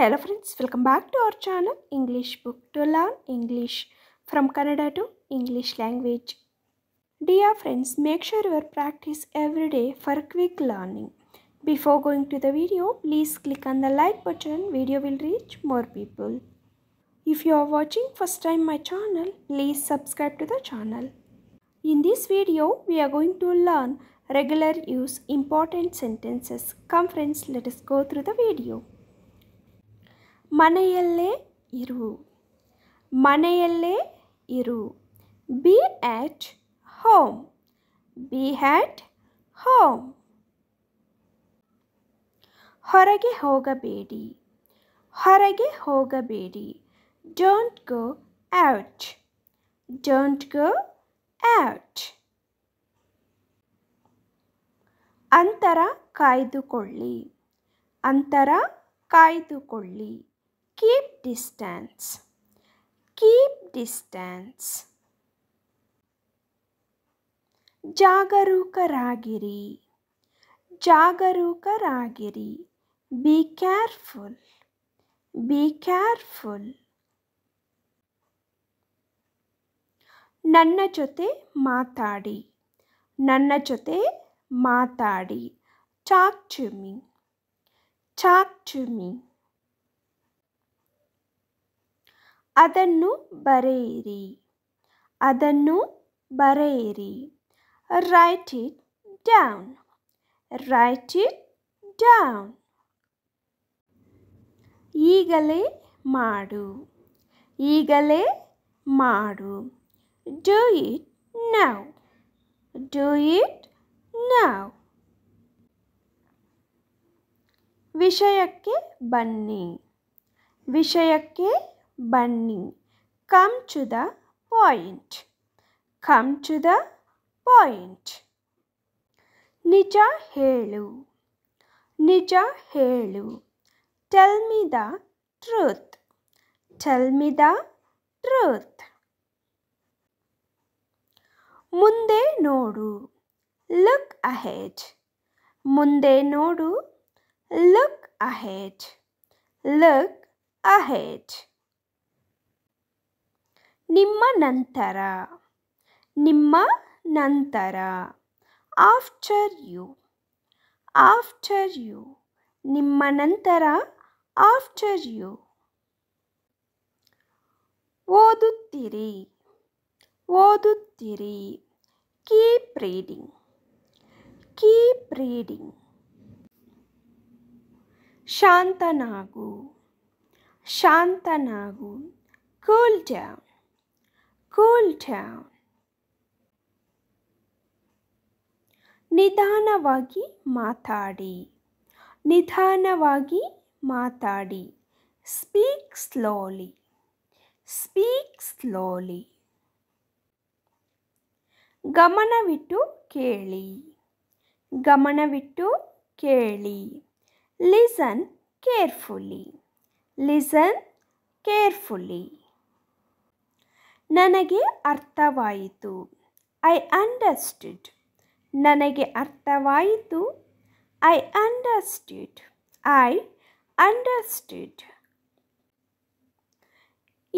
Hello friends, welcome back to our channel English Book to Learn English from Canada to English language. Dear friends, make sure you practice every day for quick learning. Before going to the video, please click on the like button. Video will reach more people. If you are watching first time my channel, please subscribe to the channel. In this video, we are going to learn regular use important sentences. Come friends, let us go through the video. ಮನೆಯಲ್ಲೇ ಇರು ಮನೆಯಲ್ಲೇ ಇರು be at home be at home ಹೊರಗೆ ಹೋಗಬೇಡಿ ಹೊರಗೆ ಹೋಗಬೇಡಿ don't go out don't go out ಅಂತರ ಕಾಯ್ದುಕೊಳ್ಳಿ ಅಂತರ ಕಾಯ್ದುಕೊಳ್ಳಿ keep distance keep distance ಜಾಗರೂಕರಾಗಿರಿ ಜಾಗರೂಕರಾಗಿರಿ ಬಿ ಕೇರ್ಫುಲ್ ಬಿ ಕೇರ್ಫುಲ್ ನನ್ನ ಜೊತೆ ಮಾತಾಡಿ ನನ್ನ ಜೊತೆ ಮಾತಾಡಿ ಚಾಕ್ ಚುಮಿ ಚಾಕ್ ಚುಮಿ ಅದನ್ನು ಬರೆಯಿರಿ ಅದನ್ನು ಬರೆಯಿರಿ write it down write it down ಈಗಲೇ ಮಾಡು ಈಗಲೇ ಮಾಡು do it now do it now ವಿಷಯಕ್ಕೆ ಬನ್ನಿ ವಿಷಯಕ್ಕೆ bunny. Come to the point. Come to the point. Nija helu. Nija helu. Tell me the truth. Tell me the truth. Munde nodu. Look ahead. Munde nodu. Look ahead. Look ahead. ನಿಮ್ಮ ನಂತರ ನಿಮ್ಮ ನಂತರ after you after you ನಿಮ್ಮ ನಂತರ after you ಓದುತ್ತಿರಿ ಓದುತ್ತಿರಿ keep reading keep reading ಶಾಂತನಾಗು ಶಾಂತನಾಗು ಕೂಲ್ ಡೌನ್ ಕೂಲ್ ಡೌನ್ ನಿಧಾನವಾಗಿ ಮಾತಾಡಿ ನಿಧಾನವಾಗಿ ಮಾತಾಡಿ ಸ್ಪೀಕ್ ಸ್ಲೋಲಿ ಸ್ಪೀಕ್ ಸ್ಲೋಲಿ ಗಮನವಿಟ್ಟು ಕೇಳಿ ಗಮನವಿಟ್ಟು ಕೇಳಿ ಲಿಸನ್ ಕೇರ್ಫುಲ್ಲಿ ಲಿಸನ್ ಕೇರ್ಫುಲ್ಲಿ ನನಗೆ ಅರ್ಥವಾಯಿತು ಐ ಅಂಡರ್ಸ್ಟ್ಯೂಡ್ ನನಗೆ ಅರ್ಥವಾಯಿತು ಐ ಅಂಡರ್ಸ್ಟ್ಯೂಡ್ ಐ ಅಂಡರ್ಸ್ಟ್ಯೂಡ್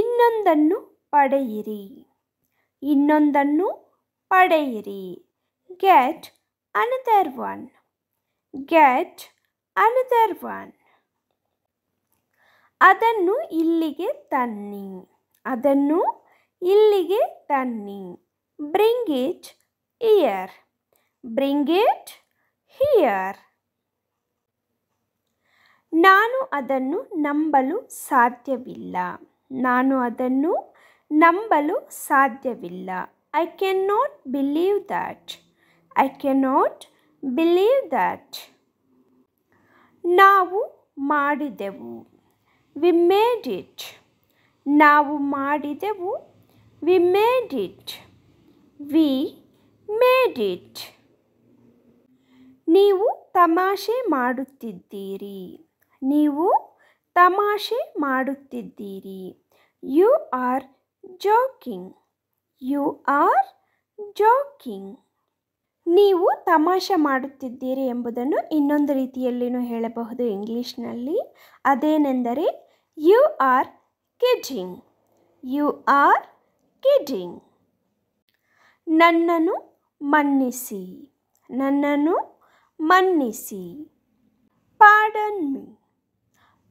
ಇನ್ನೊಂದನ್ನು ಪಡೆಯಿರಿ ಇನ್ನೊಂದನ್ನು ಪಡೆಯಿರಿ get another one get another one ಅದನ್ನು ಇಲ್ಲಿಗೆ ತನ್ನಿ ಅದನ್ನು ಇಲ್ಲಿಗೆ ತನ್ನಿ bring it here bring it here ನಾನು ಅದನ್ನು ನಂಬಲು ಸಾಧ್ಯವಿಲ್ಲ ನಾನು ಅದನ್ನು ನಂಬಲು ಸಾಧ್ಯವಿಲ್ಲ I can not believe that I can not believe that ನಾವು ಮಾಡಿದೆವು ವಿ ಮೇಡ್ ಇಟ್ ನಾವು ಮಾಡಿದೆವು We made it. We made it. ನೀವು ತಮಾಷೆ ಮಾಡುತ್ತಿದ್ದೀರಿ ನೀವು ತಮಾಷೆ ಮಾಡುತ್ತಿದ್ದೀರಿ you are joking you are joking ನೀವು ತಮಾಷೆ ಮಾಡುತ್ತಿದ್ದೀರಿ ಎಂಬುದನ್ನು ಇನ್ನೊಂದು ರೀತಿಯಲ್ಲಿಯೂ ಹೇಳಬಹುದು ಇಂಗ್ಲೀಷ್ನಲ್ಲಿ ಅದೇನೆಂದರೆ you are kidding you are kidding ನನ್ನನ್ನು ಮನ್ನಿಸಿ ನನ್ನನ್ನು ಮನ್ನಿಸಿ ಪಾಡನ್ ಮೀ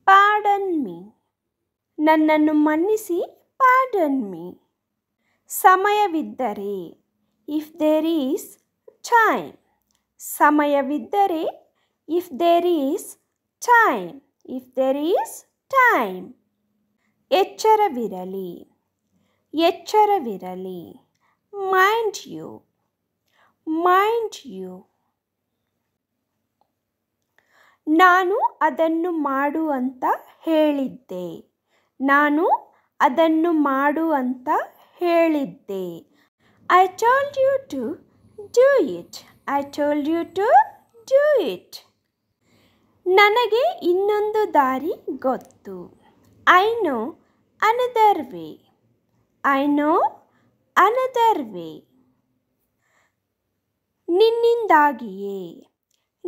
ಪಾಡನ್ ಮೀ ನನ್ನನ್ನು ಮನ್ನಿಸಿ ಪಾಡನ್ ಮೀ ಸಮಯವಿದ್ದರೆ ಇಫ್ ದೇರ್ ಈಸ್ ಟೈಮ್ ಸಮಯವಿದ್ದರೆ if there is time if there is time ಎಚ್ಚರವಿರಲಿ ಎಚ್ಚರವಿರಲಿ ಮೈಂಡ್ ಯು ಮೈಂಡ್ ಯು ನಾನು ಅದನ್ನು ಮಾಡು ಅಂತ ಹೇಳಿದ್ದೆ ನಾನು ಅದನ್ನು ಮಾಡು ಅಂತ ಹೇಳಿದ್ದೆ I told you to do it I told you to do it ನನಗೆ ಇನ್ನೊಂದು ದಾರಿ ಗೊತ್ತು I know another way I know another way ನಿನ್ನಿಂದಾಗಿಯೇ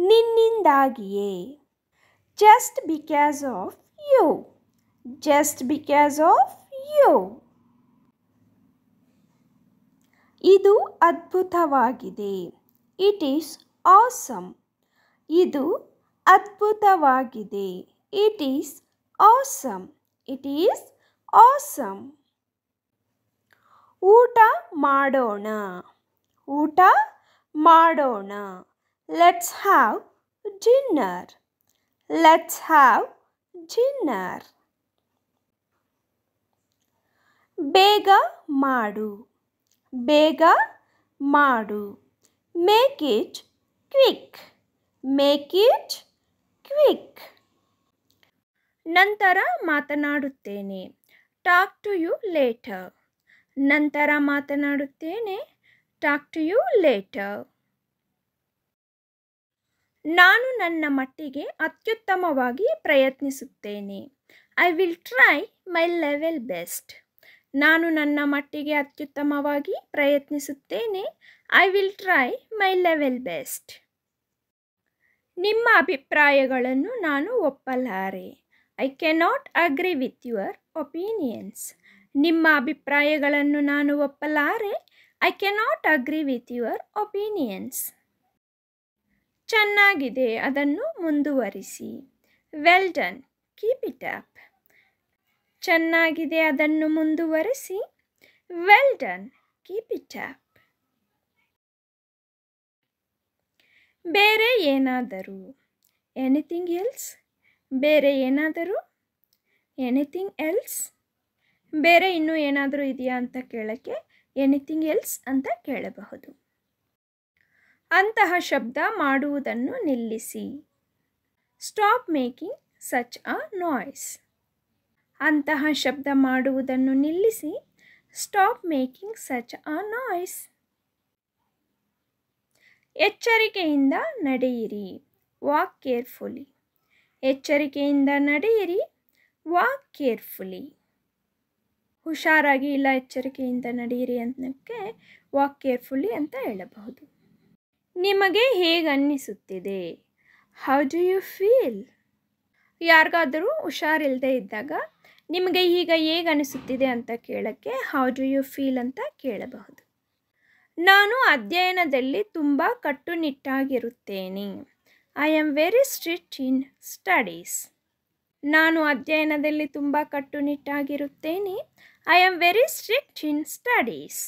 ನಿನ್ನಿಂದಾಗಿಯೇ just because of you just because of you ಇದು ಅದ್ಭುತವಾಗಿದೆ ಇಟ್ ಈಸ್ ಆಸಮ್ ಇದು ಅದ್ಭುತವಾಗಿದೆ it is awesome it is awesome ಊಟ ಮಾಡೋಣ ಊಟ ಮಾಡೋಣ let's have dinner let's have dinner ಬೇಗ ಮಾಡು ಬೇಗ ಮಾಡು make it quick make it quick ನಂತರ ಮಾತನಾಡುತ್ತೇನೆ ಟಾಕ್ ಟು ಯು ಲೇಟರ್ ನಂತರ ಮಾತನಾಡುತ್ತೇನೆ ಟಾಕ್ ಟು ಯು ಲೇಟರ್ ನಾನು ನನ್ನ ಮಟ್ಟಿಗೆ ಅತ್ಯುತ್ತಮವಾಗಿ ಪ್ರಯತ್ನಿಸುತ್ತೇನೆ I will try my level best ನಾನು ನನ್ನ ಮಟ್ಟಿಗೆ ಅತ್ಯುತ್ತಮವಾಗಿ ಪ್ರಯತ್ನಿಸುತ್ತೇನೆ I will try my level best ನಿಮ್ಮ ಅಭಿಪ್ರಾಯಗಳನ್ನು ನಾನು ಒಪ್ಪಲಾರೆ I cannot agree with your opinions ನಿಮ್ಮ ಅಭಿಪ್ರಾಯಗಳನ್ನು ನಾನು ಒಪ್ಪಲಾರೆ I cannot agree with your opinions ಚೆನ್ನಾಗಿದೆ ಅದನ್ನು ಮುಂದುವರಿಸಿ well done keep it up ಚೆನ್ನಾಗಿದೆ ಅದನ್ನು ಮುಂದುವರಿಸಿ well done keep it up ಬೇರೆ ಏನಾದರೂ ಎನಿಥಿಂಗ್ ಎಲ್ಸ್ ಬೇರೆ ಏನಾದರೂ ಎನಿಥಿಂಗ್ ಎಲ್ಸ್ ಬೇರೆ ಇನ್ನೂ ಏನಾದರೂ ಇದೆಯಾ ಅಂತ ಕೇಳೋಕ್ಕೆ ಎನಿಥಿಂಗ್ ಎಲ್ಸ್ ಅಂತ ಕೇಳಬಹುದು ಅಂತಹ ಶಬ್ದ ಮಾಡುವುದನ್ನು ನಿಲ್ಲಿಸಿ stop making such a noise ಅಂತಹ ಶಬ್ದ ಮಾಡುವುದನ್ನು ನಿಲ್ಲಿಸಿ stop making such a noise ಎಚ್ಚರಿಕೆಯಿಂದ ನಡೆಯಿರಿ ವಾಕ್ ಕೇರ್ಫುಲಿ ಎಚ್ಚರಿಕೆಯಿಂದ ನಡೆಯಿರಿ ವಾಕ್ ಕೇರ್ಫುಲಿ ಹುಷಾರಾಗಿ ಇಲ್ಲ ಎಚ್ಚರಿಕೆಯಿಂದ ನಡೆಯಿರಿ ಅನ್ನೋಕ್ಕೆ ವಾಕ್ ಕೇರ್ಫುಲ್ಲಿ ಅಂತ ಹೇಳಬಹುದು ನಿಮಗೆ ಹೇಗೆ ಅನ್ನಿಸುತ್ತಿದೆ ಹೌ ಡು ಯು ಫೀಲ್ ಯಾರಿಗಾದರೂ ಹುಷಾರಿಲ್ಲದೆ ಇದ್ದಾಗ ನಿಮಗೆ ಈಗ ಹೇಗೆ ಅನಿಸುತ್ತಿದೆ ಅಂತ ಕೇಳೋಕ್ಕೆ ಹೌ ಡು ಯು ಫೀಲ್ ಅಂತ ಕೇಳಬಹುದು ನಾನು ಅಧ್ಯಯನದಲ್ಲಿ ತುಂಬ ಕಟ್ಟುನಿಟ್ಟಾಗಿರುತ್ತೇನೆ I am very strict in studies ನಾನು ಅಧ್ಯಯನದಲ್ಲಿ ತುಂಬ ಕಟ್ಟುನಿಟ್ಟಾಗಿರುತ್ತೇನೆ I am very strict in studies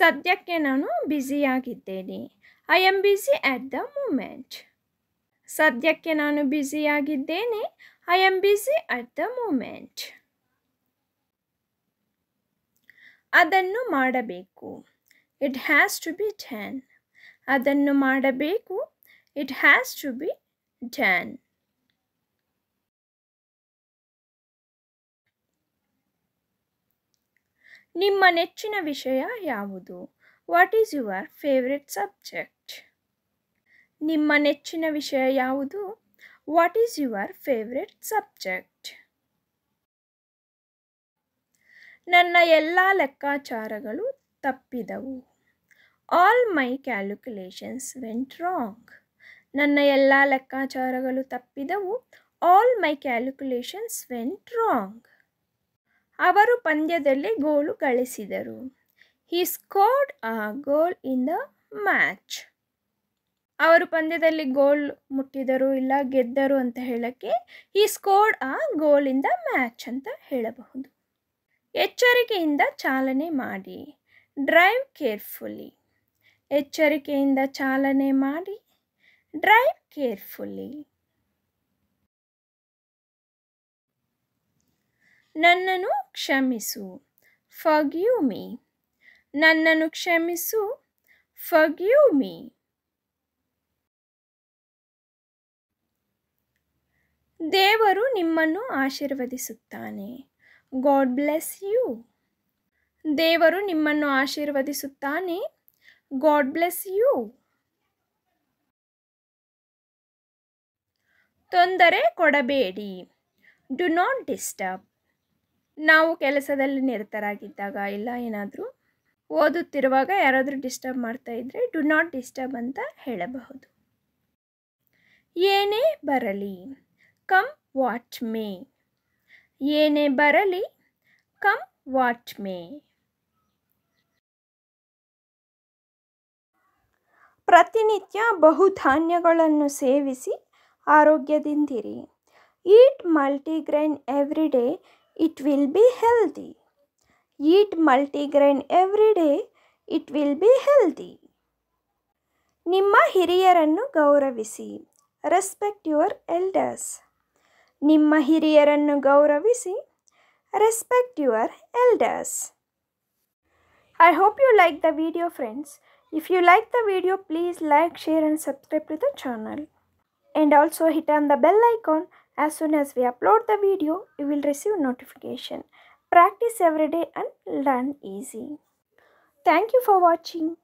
ಸದ್ಯಕ್ಕೆ ನಾನು ಬ್ಯುಸಿಯಾಗಿದ್ದೇನೆ I am busy at the moment ಸದ್ಯಕ್ಕೆ ನಾನು ಬ್ಯುಸಿಯಾಗಿದ್ದೇನೆ I am busy at the moment ಅದನ್ನು ಮಾಡಬೇಕು it has to be done ಅದನ್ನು ಮಾಡಬೇಕು it has to be done ನಿಮ್ಮ ನೆಚ್ಚಿನ ವಿಷಯ ಯಾವುದು what is your favourite subject ನಿಮ್ಮ ನೆಚ್ಚಿನ ವಿಷಯ ಯಾವುದು what is your favourite subject ನನ್ನ ಎಲ್ಲ ಲೆಕ್ಕಾಚಾರಗಳು ತಪ್ಪಿದವು all my calculations went wrong ನನ್ನ ಎಲ್ಲ ಲೆಕ್ಕಾಚಾರಗಳು ತಪ್ಪಿದವು all my calculations went wrong ಅವರು ಪಂದ್ಯದಲ್ಲಿ ಗೋಲು ಗಳಿಸಿದರು ಹಿ ಸ್ಕೋರ್ಡ್ ಆ ಗೋಲ್ ಇನ್ ದ ಮ್ಯಾಚ್ ಅವರು ಪಂದ್ಯದಲ್ಲಿ ಗೋಲ್ ಮುಟ್ಟಿದರು ಇಲ್ಲ ಗೆದ್ದರು ಅಂತ ಹೇಳೋಕ್ಕೆ ಹಿ ಸ್ಕೋರ್ಡ್ ಆ ಗೋಲ್ ದ ಮ್ಯಾಚ್ ಅಂತ ಹೇಳಬಹುದು ಎಚ್ಚರಿಕೆಯಿಂದ ಚಾಲನೆ ಮಾಡಿ ಡ್ರೈವ್ ಕೇರ್ಫುಲ್ಲಿ ಎಚ್ಚರಿಕೆಯಿಂದ ಚಾಲನೆ ಮಾಡಿ ಡ್ರೈವ್ ಕೇರ್ಫುಲ್ಲಿ ನನ್ನನ್ನು ಕ್ಷಮಿಸು ಫಗ್ಯೂ ಮಿ ನನ್ನನ್ನು ಕ್ಷಮಿಸು ಫಗ್ಯೂ ಮೀ ದೇವರು ನಿಮ್ಮನ್ನು ಆಶೀರ್ವದಿಸುತ್ತಾನೆ ಗಾಡ್ ಬ್ಲೆಸ್ ಯು ದೇವರು ನಿಮ್ಮನ್ನು ಆಶೀರ್ವದಿಸುತ್ತಾನೆ ಗಾಡ್ ಬ್ಲೆಸ್ ಯು ತೊಂದರೆ ಕೊಡಬೇಡಿ ಡು ನಾಟ್ ಡಿಸ್ಟರ್ಬ್ ನಾವು ಕೆಲಸದಲ್ಲಿ ನಿರತರಾಗಿದ್ದಾಗ ಇಲ್ಲ ಏನಾದರೂ ಓದುತ್ತಿರುವಾಗ ಯಾರಾದರೂ ಡಿಸ್ಟರ್ಬ್ ಮಾಡ್ತಾ ಇದ್ದರೆ ಡು ನಾಟ್ ಡಿಸ್ಟರ್ಬ್ ಅಂತ ಹೇಳಬಹುದು ಏನೇ ಬರಲಿ ಕಮ್ ವಾಚ್ ಮೇ ಏನೇ ಬರಲಿ ಕಮ್ ವಾಚ್ ಮೇ ಪ್ರತಿನಿತ್ಯ ಬಹುಧಾನ್ಯಗಳನ್ನು ಸೇವಿಸಿ ಆರೋಗ್ಯದಿಂದಿರಿ eat multigrain every day it will be healthy. Eat multigrain every day, it will be healthy. ನಿಮ್ಮ ಹಿರಿಯರನ್ನು ಗೌರವಿಸಿ ರೆಸ್ಪೆಕ್ಟ್ ಯುವರ್ ಎಲ್ಡರ್ಸ್ ನಿಮ್ಮ ಹಿರಿಯರನ್ನು ಗೌರವಿಸಿ respect your elders I hope you like the video friends if you like the video please like share and subscribe to the channel and also hit on the bell icon as soon as we upload the video, you will receive notification. Practice every day and learn easy. Thank you for watching.